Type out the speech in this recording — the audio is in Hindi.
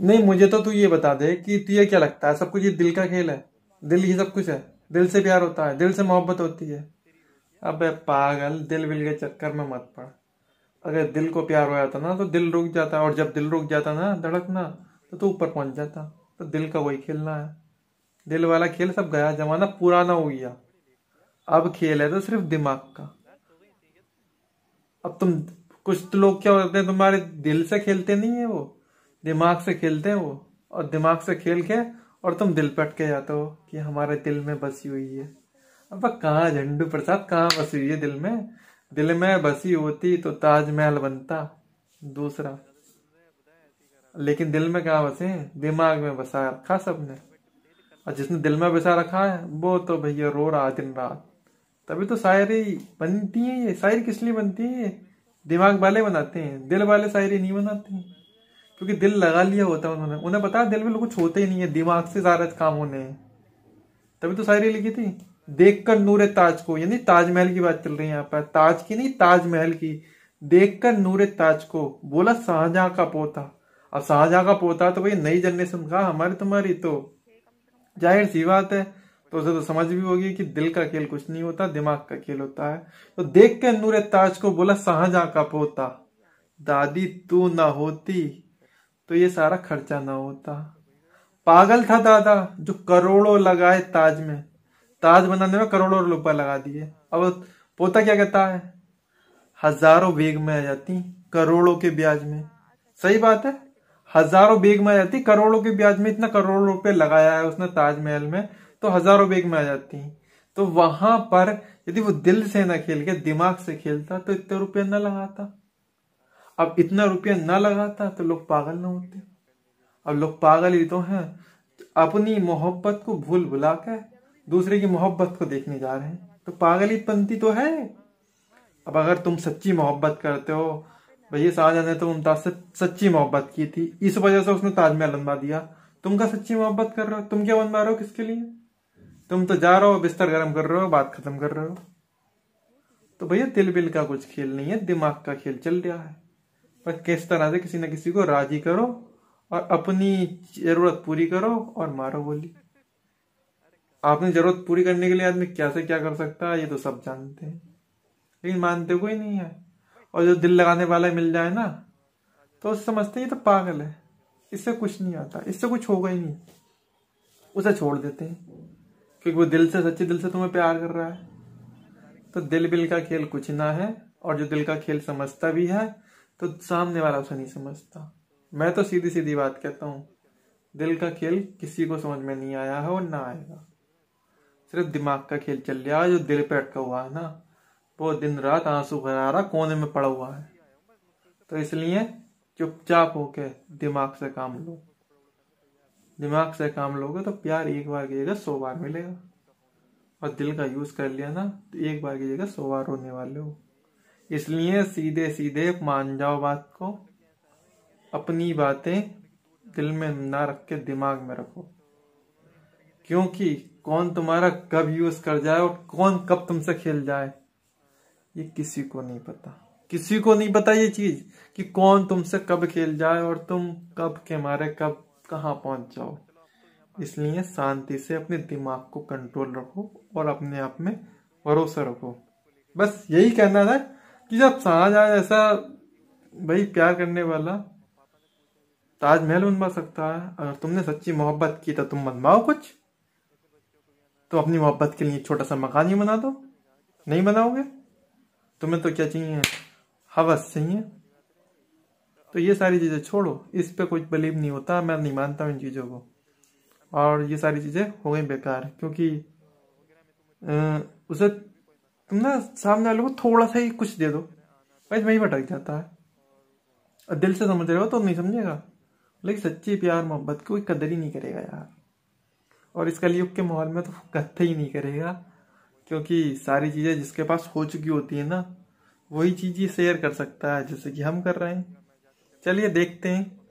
नहीं मुझे तो तू ये बता दे कि तुझे क्या लगता है सब कुछ ये दिल का खेल है दिल ही सब कुछ है दिल से प्यार होता है दिल से मोहब्बत होती है अबे पागल दिल विल के चक्कर में मत पड़ अगर दिल को प्यार हो जाता ना तो दिल रुक जाता और जब दिल रुक जाता ना धड़कना तो तू ऊपर पहुंच जाता तो दिल का वही खेलना है दिल वाला खेल सब गया जमाना पुराना हो गया अब खेल है तो सिर्फ दिमाग का अब तुम कुछ तो लोग क्या होते हैं तुम्हारे दिल से खेलते नहीं है वो दिमाग से खेलते हैं वो और दिमाग से खेल के और तुम दिल पट के जाते हो कि हमारे दिल में बसी हुई है अब कहाँ झंडू प्रसाद कहाँ बसी हुई है दिल में दिल में बसी होती तो ताजमहल बनता दूसरा लेकिन दिल में कहाँ बसे दिमाग में बसा रखा सबने और जिसने दिल में बसा रखा है वो तो भैया रो रहा दिन रात तभी तो शायरी बनती है ये शायरी किस लिए बनती है दिमाग वाले बनाते हैं दिल वाले शायरी नहीं बनाते हैं क्योंकि दिल लगा लिया होता है उन्होंने उन्हें पता है दिल में कुछ होते ही नहीं है दिमाग से सारा काम होने हैं तभी तो शायरी लिखी थी देख कर नूर ताज को यानी ताजमहल की बात चल रही है यहाँ पर ताज की नहीं ताजमहल की देख कर नूर ताज को बोला शाहजहां का पोता अब शाहजहां का पोता तो भाई नई जनरेशन का हमारी तुम्हारी तो जाहिर सी बात है तो उसे तो समझ भी होगी कि दिल का खेल कुछ नहीं होता दिमाग का खेल होता है तो देख के नूर ताज को बोला शाहजहां का पोता दादी तू ना होती तो ये सारा खर्चा ना होता पागल था दादा जो करोड़ों लगाए ताज में ताज बनाने में करोड़ों रुपए लगा दिए अब पोता क्या कहता है हजारों बेग में आ जाती करोड़ों के ब्याज में सही बात है हजारों बेग में आ जाती करोड़ों के ब्याज में इतना करोड़ों रुपए लगाया है उसने ताजमहल में तो हजारों बेग में आ जाती तो वहां पर यदि वो दिल से ना खेल के दिमाग से खेलता तो इतने रुपये ना लगाता अब इतना रुपया ना लगाता तो लोग पागल ना होते अब लोग पागल ही तो हैं अपनी मोहब्बत को भूल भुला कर दूसरे की मोहब्बत को देखने जा रहे हैं तो पागलितपंथी तो है अब अगर तुम सच्ची मोहब्बत करते हो भैया शाहजहां ने तो मुमताज से सच्ची मोहब्बत की थी इस वजह से उसने ताजमहल बनवा दिया तुम का सच्ची मोहब्बत कर रहे हो तुम क्या बनवा रहे हो किसके लिए तुम तो जा रहे हो बिस्तर गर्म कर रहे हो बात खत्म कर रहे हो तो भैया तिल बिल का कुछ खेल नहीं है दिमाग का खेल चल रहा है पर किस तरह से किसी न किसी को राजी करो और अपनी जरूरत पूरी करो और मारो बोली आपने जरूरत पूरी करने के लिए आदमी क्या से क्या कर सकता है ये तो सब जानते हैं लेकिन मानते कोई नहीं है और जो दिल लगाने वाला मिल जाए ना तो समझते ये तो पागल है इससे कुछ नहीं आता इससे कुछ होगा ही नहीं उसे छोड़ देते हैं क्योंकि वो दिल से सच्चे दिल से तुम्हें प्यार कर रहा है तो दिल बिल का खेल कुछ ना है और जो दिल का खेल समझता भी है तो सामने वाला उसे नहीं समझता मैं तो सीधी सीधी बात कहता हूँ दिल का खेल किसी को समझ में नहीं आया है और ना आएगा सिर्फ दिमाग का खेल चल रहा है जो दिल पे अटका हुआ है ना वो दिन रात आंसू भरा कोने में पड़ा हुआ है तो इसलिए चुपचाप होके दिमाग से काम लो दिमाग से काम लोगे तो प्यार एक बार की जगह सौ बार मिलेगा और दिल का यूज कर लिया ना तो एक बार की जगह सौ बार होने वाले हो इसलिए सीधे सीधे मान जाओ बात को अपनी बातें दिल में ना रख के दिमाग में रखो क्योंकि कौन तुम्हारा कब यूज कर जाए और कौन कब तुमसे खेल जाए ये किसी को नहीं पता किसी को नहीं पता ये चीज कि कौन तुमसे कब खेल जाए और तुम कब के मारे कब कहा पहुंच जाओ इसलिए शांति से अपने दिमाग को कंट्रोल रखो और अपने आप में भरोसा रखो बस यही कहना था कि जब समाज आज ऐसा भाई प्यार करने वाला ताजमहल बनवा सकता है अगर तुमने सच्ची मोहब्बत की तो तुम बनवाओ कुछ तो अपनी मोहब्बत के लिए छोटा सा मकान ही बना दो नहीं बनाओगे तुम्हें तो क्या चाहिए हवस चाहिए तो ये सारी चीज़ें छोड़ो इस पे कुछ बिलीव नहीं होता मैं नहीं मानता इन चीज़ों को और ये सारी चीज़ें हो गई बेकार क्योंकि उसे तुम ना सामने वाले को थोड़ा सा ही कुछ दे दो भाई वही भटक जाता है और दिल से समझ रहे हो तो नहीं समझेगा लेकिन सच्ची प्यार मोहब्बत की कोई कदर ही नहीं करेगा यार और इस कलयुग के माहौल में तो कत्थे ही नहीं करेगा क्योंकि सारी चीज़ें जिसके पास हो चुकी होती है ना वही चीज़ ये शेयर कर सकता है जैसे कि हम कर रहे हैं चलिए देखते हैं